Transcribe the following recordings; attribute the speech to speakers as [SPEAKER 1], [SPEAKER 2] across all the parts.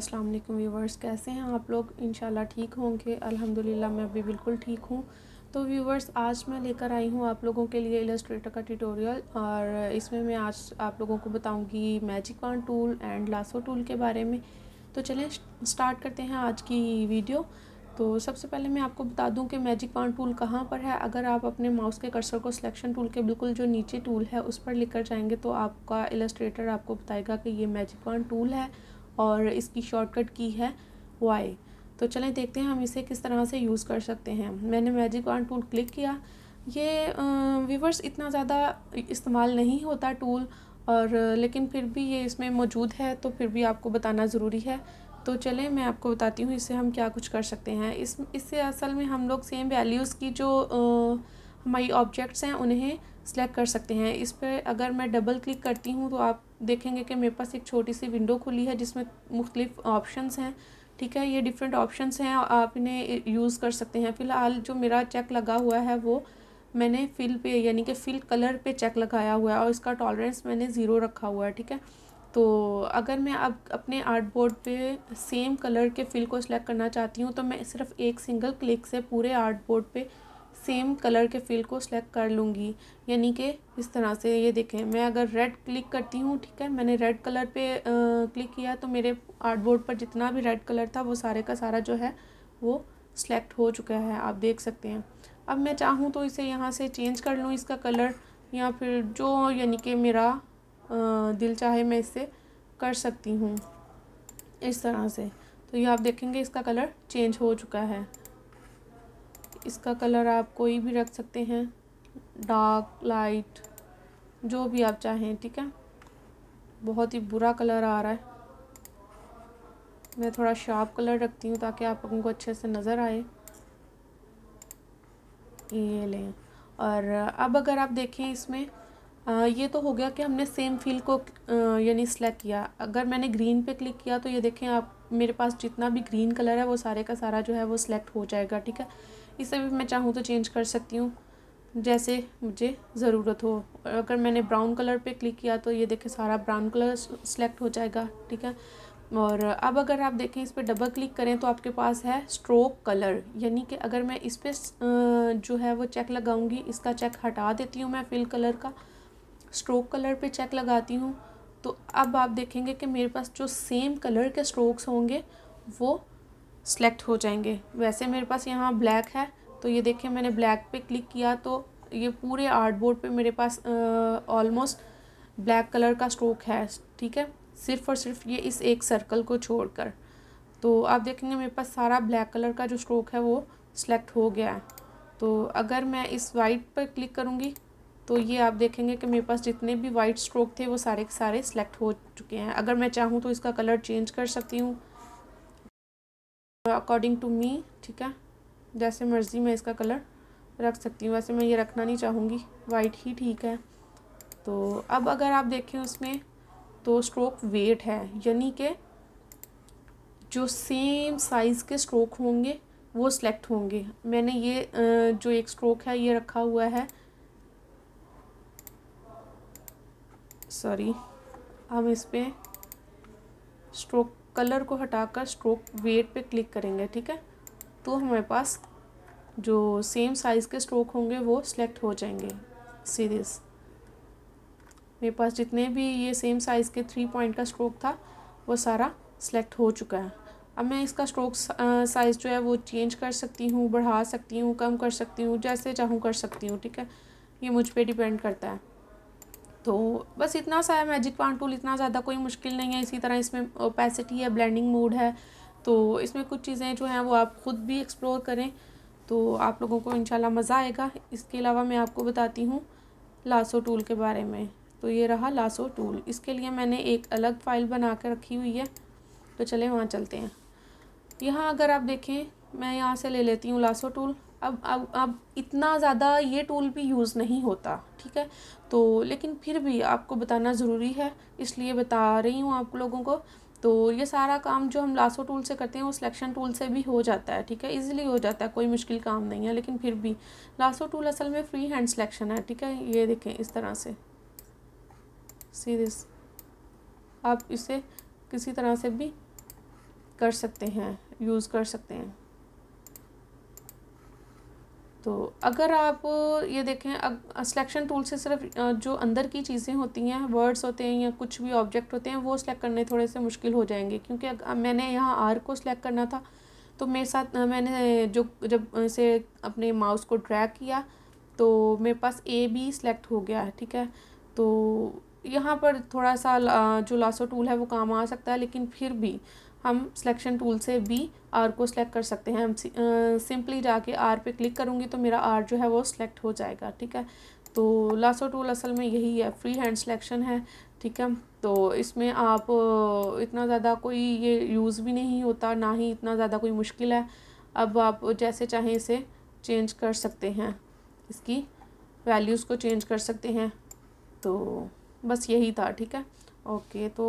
[SPEAKER 1] अस्सलाम वालेकुम व्यूवर्स कैसे हैं आप लोग इन ठीक होंगे अल्हम्दुलिल्लाह मैं भी बिल्कुल ठीक हूँ तो व्यूवर्स आज मैं लेकर आई हूँ आप लोगों के लिए इलस्ट्रेटर का ट्यूटोरियल और इसमें मैं आज आप लोगों को बताऊँगी magic wand tool and lasso tool के बारे में तो चलें स्टार्ट करते हैं आज की वीडियो तो सबसे पहले मैं आपको बता दूं कि मैजिक वन टूल कहाँ पर है अगर आप अपने माउस के कर्सर को सिलेक्शन टूल के बिल्कुल जो नीचे टूल है उस पर लेकर जाएंगे तो आपका इलस्ट्रेटर आपको बताएगा कि ये मैजिक वन टूल है और इसकी शॉर्टकट की है वाई तो चलें देखते हैं हम इसे किस तरह से यूज़ कर सकते हैं मैंने मैजिक वन टूल क्लिक किया ये व्यूवर्स इतना ज़्यादा इस्तेमाल नहीं होता टूल और लेकिन फिर भी ये इसमें मौजूद है तो फिर भी आपको बताना ज़रूरी है तो चलें मैं आपको बताती हूँ इससे हम क्या कुछ कर सकते हैं इस इससे असल में हम लोग सेम वैल्यूज़ की जो आ, हमारी ऑब्जेक्ट्स हैं उन्हें सेलेक्ट कर सकते हैं इस पर अगर मैं डबल क्लिक करती हूँ तो आप देखेंगे कि मेरे पास एक छोटी सी विंडो खुली है जिसमें मुख्तलिफ़ ऑप्शन हैं ठीक है ये डिफरेंट ऑप्शन हैं आप इन्हें यूज़ कर सकते हैं फ़िलहाल जो मेरा चेक लगा हुआ है वो मैंने फिल पे यानी कि फिल कलर पे चेक लगाया हुआ है और इसका टॉलरेंस मैंने ज़ीरो रखा हुआ है ठीक है तो अगर मैं अब अपने आर्ट बोर्ड पर सेम कलर के फिल को सिलेक्ट करना चाहती हूँ तो मैं सिर्फ़ एक सिंगल क्लिक से पूरे आर्ट बोर्ड पर सेम कलर के फील्ड को सिलेक्ट कर लूँगी यानी कि इस तरह से ये देखें मैं अगर रेड क्लिक करती हूँ ठीक है मैंने रेड कलर पे आ, क्लिक किया तो मेरे आर्टबोर्ड पर जितना भी रेड कलर था वो सारे का सारा जो है वो सिलेक्ट हो चुका है आप देख सकते हैं अब मैं चाहूँ तो इसे यहाँ से चेंज कर लूँ इसका कलर या फिर जो यानी कि मेरा आ, दिल चाहे मैं इससे कर सकती हूँ इस तरह से तो ये आप देखेंगे इसका कलर चेंज हो चुका है इसका कलर आप कोई भी रख सकते हैं डार्क लाइट जो भी आप चाहें ठीक है बहुत ही बुरा कलर आ रहा है मैं थोड़ा शार्प कलर रखती हूँ ताकि आप लोगों को अच्छे से नज़र आए ये लें और अब अगर आप देखें इसमें आ, ये तो हो गया कि हमने सेम फील को यानी सेलेक्ट किया अगर मैंने ग्रीन पे क्लिक किया तो ये देखें आप मेरे पास जितना भी ग्रीन कलर है वो सारे का सारा जो है वो सिलेक्ट हो जाएगा ठीक है इसे भी मैं चाहूँ तो चेंज कर सकती हूँ जैसे मुझे ज़रूरत हो अगर मैंने ब्राउन कलर पे क्लिक किया तो ये देखें सारा ब्राउन कलर सेलेक्ट हो जाएगा ठीक है और अब अगर आप देखें इस पर डबल क्लिक करें तो आपके पास है स्ट्रोक कलर यानी कि अगर मैं इस पर जो है वो चेक लगाऊंगी इसका चेक हटा देती हूँ मैं फिल कलर का स्ट्रोक कलर पे चेक लगाती हूँ तो अब आप देखेंगे कि मेरे पास जो सेम कलर के स्ट्रोक्स होंगे वो सेलेक्ट हो जाएंगे वैसे मेरे पास यहाँ ब्लैक है तो ये देखिए मैंने ब्लैक पे क्लिक किया तो ये पूरे आर्ट बोर्ड पर मेरे पास ऑलमोस्ट ब्लैक कलर का स्ट्रोक है ठीक है सिर्फ और सिर्फ ये इस एक सर्कल को छोड़कर तो आप देखेंगे मेरे पास सारा ब्लैक कलर का जो स्ट्रोक है वो सिलेक्ट हो गया है तो अगर मैं इस वाइट पर क्लिक करूँगी तो ये आप देखेंगे कि मेरे पास जितने भी वाइट स्ट्रोक थे वो सारे के सारे सिलेक्ट हो चुके हैं अगर मैं चाहूँ तो इसका कलर चेंज कर सकती हूँ अकॉर्डिंग टू मी ठीक है जैसे मर्ज़ी मैं इसका कलर रख सकती हूँ वैसे मैं ये रखना नहीं चाहूँगी वाइट ही ठीक है तो अब अगर आप देखें उसमें तो स्ट्रोक वेट है यानी कि जो सेम साइज़ के स्ट्रोक होंगे वो सिलेक्ट होंगे मैंने ये जो एक स्ट्रोक है ये रखा हुआ है सॉरी हम इस पर स्ट्रोक कलर को हटाकर स्ट्रोक वेट पे क्लिक करेंगे ठीक है तो हमारे पास जो सेम साइज़ के स्ट्रोक होंगे वो सिलेक्ट हो जाएंगे सीरीज़ मेरे पास जितने भी ये सेम साइज़ के थ्री पॉइंट का स्ट्रोक था वो सारा सिलेक्ट हो चुका है अब मैं इसका स्ट्रोक साइज़ जो है वो चेंज कर सकती हूँ बढ़ा सकती हूँ कम कर सकती हूँ जैसे चाहूँ कर सकती हूँ ठीक है ये मुझ पर डिपेंड करता है तो बस इतना सा है मैजिक पान टूल इतना ज़्यादा कोई मुश्किल नहीं है इसी तरह इसमें ओपेसिटी है ब्लेंडिंग मोड है तो इसमें कुछ चीज़ें जो हैं वो आप ख़ुद भी एक्सप्लोर करें तो आप लोगों को इंशाल्लाह मज़ा आएगा इसके अलावा मैं आपको बताती हूँ लासो टूल के बारे में तो ये रहा लासो टूल इसके लिए मैंने एक अलग फ़ाइल बना कर रखी हुई है तो चले वहाँ चलते हैं यहाँ अगर आप देखें मैं यहाँ से ले लेती हूँ लासो टूल अब अब अब इतना ज़्यादा ये टूल भी यूज़ नहीं होता ठीक है तो लेकिन फिर भी आपको बताना ज़रूरी है इसलिए बता रही हूँ आप लोगों को तो ये सारा काम जो हम लासो टूल से करते हैं वो सिलेक्शन टूल से भी हो जाता है ठीक है इजीली हो जाता है कोई मुश्किल काम नहीं है लेकिन फिर भी लासो टूल असल में फ्री हैंड सिलेक्शन है ठीक है ये देखें इस तरह से सी दिस आप इसे किसी तरह से भी कर सकते हैं यूज़ कर सकते हैं तो अगर आप ये देखें सिलेक्शन टूल से सिर्फ जो अंदर की चीज़ें होती हैं वर्ड्स होते हैं या कुछ भी ऑब्जेक्ट होते हैं वो सिलेक्ट करने थोड़े से मुश्किल हो जाएंगे क्योंकि मैंने यहाँ आर को सिलेक्ट करना था तो मेरे साथ मैंने जो जब इसे अपने माउस को ड्रैग किया तो मेरे पास ए भी सिलेक्ट हो गया है ठीक है तो यहाँ पर थोड़ा सा जो लासो टूल है वो काम आ सकता है लेकिन फिर भी हम सिलेक्शन टूल से भी आर को सिलेक्ट कर सकते हैं हम सिंपली जाके आर पे क्लिक करूँगी तो मेरा आर जो है वो सिलेक्ट हो जाएगा ठीक है तो लासो टूल असल में यही है फ्री हैंड सिलेक्शन है ठीक है तो इसमें आप इतना ज़्यादा कोई ये यूज़ भी नहीं होता ना ही इतना ज़्यादा कोई मुश्किल है अब आप जैसे चाहें इसे चेंज कर सकते हैं इसकी वैल्यूज़ को चेंज कर सकते हैं तो बस यही था ठीक है ओके तो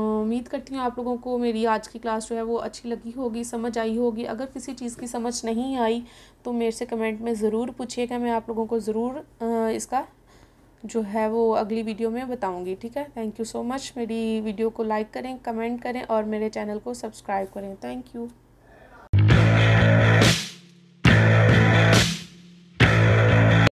[SPEAKER 1] उम्मीद करती हूँ आप लोगों को मेरी आज की क्लास जो है वो अच्छी लगी होगी समझ आई होगी अगर किसी चीज़ की समझ नहीं आई तो मेरे से कमेंट में ज़रूर पूछिएगा मैं आप लोगों को ज़रूर इसका जो है वो अगली वीडियो में बताऊंगी ठीक है थैंक यू सो मच मेरी वीडियो को लाइक करें कमेंट करें और मेरे चैनल को सब्सक्राइब करें थैंक यू